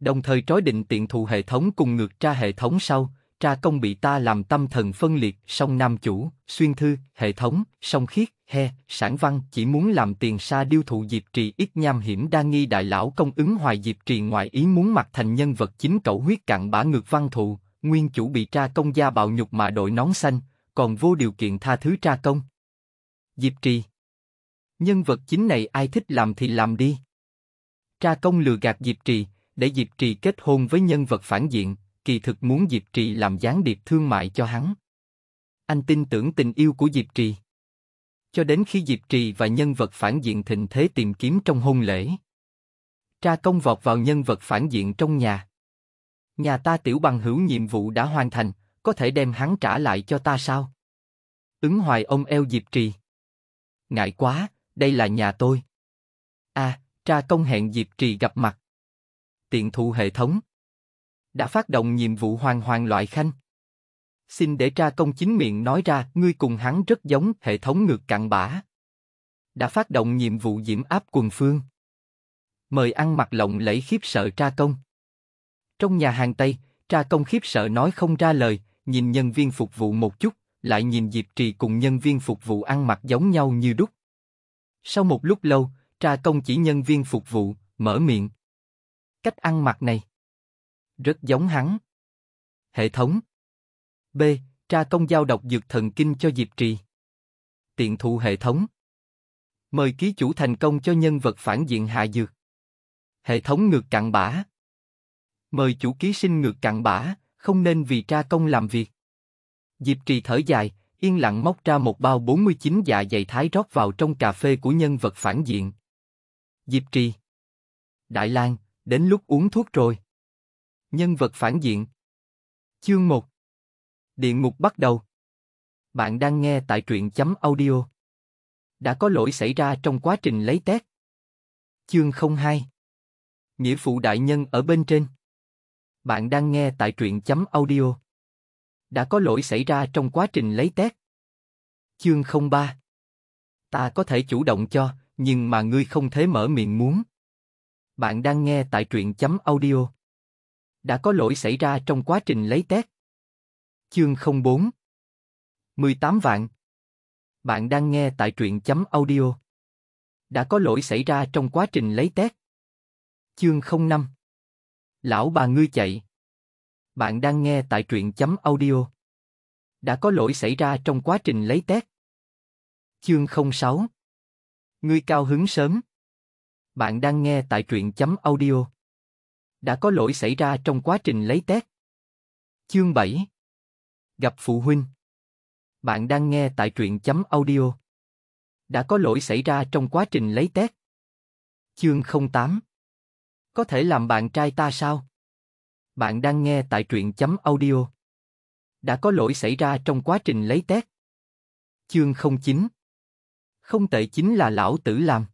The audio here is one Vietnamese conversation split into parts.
đồng thời trói định tiện thụ hệ thống cùng ngược tra hệ thống sau, tra công bị ta làm tâm thần phân liệt, song nam chủ, xuyên thư, hệ thống, song khiết, he, sản văn chỉ muốn làm tiền sa điêu thụ diệp trì ít nham hiểm đa nghi đại lão công ứng hoài diệp trì ngoại ý muốn mặc thành nhân vật chính cậu huyết cạn bã ngược văn thụ, nguyên chủ bị tra công gia bạo nhục mà đội nón xanh, còn vô điều kiện tha thứ tra công. Diệp trì Nhân vật chính này ai thích làm thì làm đi. Tra công lừa gạt diệp trì, để Diệp Trì kết hôn với nhân vật phản diện, kỳ thực muốn Diệp Trì làm gián điệp thương mại cho hắn. Anh tin tưởng tình yêu của Diệp Trì. Cho đến khi Diệp Trì và nhân vật phản diện thịnh thế tìm kiếm trong hôn lễ. Tra công vọt vào nhân vật phản diện trong nhà. Nhà ta tiểu bằng hữu nhiệm vụ đã hoàn thành, có thể đem hắn trả lại cho ta sao? Ứng hoài ông eo Diệp Trì. Ngại quá, đây là nhà tôi. a à, tra công hẹn Diệp Trì gặp mặt tiện thụ hệ thống. Đã phát động nhiệm vụ hoàng hoàng loại khanh. Xin để tra công chính miệng nói ra, ngươi cùng hắn rất giống hệ thống ngược cặn bã. Đã phát động nhiệm vụ diễm áp quần phương. Mời ăn mặc lộng lẫy khiếp sợ tra công. Trong nhà hàng Tây, tra công khiếp sợ nói không ra lời, nhìn nhân viên phục vụ một chút, lại nhìn Diệp Trì cùng nhân viên phục vụ ăn mặc giống nhau như đúc. Sau một lúc lâu, tra công chỉ nhân viên phục vụ, mở miệng cách ăn mặc này. Rất giống hắn. Hệ thống. B. Tra công giao độc dược thần kinh cho Diệp Trì. Tiện thụ hệ thống. Mời ký chủ thành công cho nhân vật phản diện hạ dược. Hệ thống ngược cặn bã. Mời chủ ký sinh ngược cặn bã, không nên vì tra công làm việc. Diệp Trì thở dài, yên lặng móc ra một bao 49 dạ dày thái rót vào trong cà phê của nhân vật phản diện. Diệp Trì Đại Lang, Đến lúc uống thuốc rồi. Nhân vật phản diện. Chương 1 Điện ngục bắt đầu. Bạn đang nghe tại truyện chấm audio. Đã có lỗi xảy ra trong quá trình lấy test. Chương 02 Nghĩa phụ đại nhân ở bên trên. Bạn đang nghe tại truyện chấm audio. Đã có lỗi xảy ra trong quá trình lấy test. Chương 03 Ta có thể chủ động cho, nhưng mà ngươi không thể mở miệng muốn. Bạn đang nghe tại truyện chấm audio. Đã có lỗi xảy ra trong quá trình lấy test. Chương 04 18 vạn Bạn đang nghe tại truyện chấm audio. Đã có lỗi xảy ra trong quá trình lấy test. Chương 05 Lão bà ngươi chạy Bạn đang nghe tại truyện chấm audio. Đã có lỗi xảy ra trong quá trình lấy test. Chương 06 Ngươi cao hứng sớm bạn đang nghe tại truyện chấm audio. Đã có lỗi xảy ra trong quá trình lấy test. Chương 7 Gặp phụ huynh Bạn đang nghe tại truyện chấm audio. Đã có lỗi xảy ra trong quá trình lấy test. Chương 08 Có thể làm bạn trai ta sao? Bạn đang nghe tại truyện chấm audio. Đã có lỗi xảy ra trong quá trình lấy test. Chương 09 Không tệ chính là lão tử làm.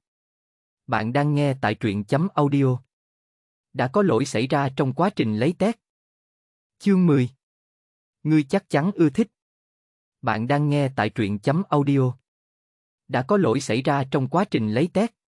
Bạn đang nghe tại truyện chấm audio. Đã có lỗi xảy ra trong quá trình lấy test. Chương 10 Ngươi chắc chắn ưa thích. Bạn đang nghe tại truyện chấm audio. Đã có lỗi xảy ra trong quá trình lấy test.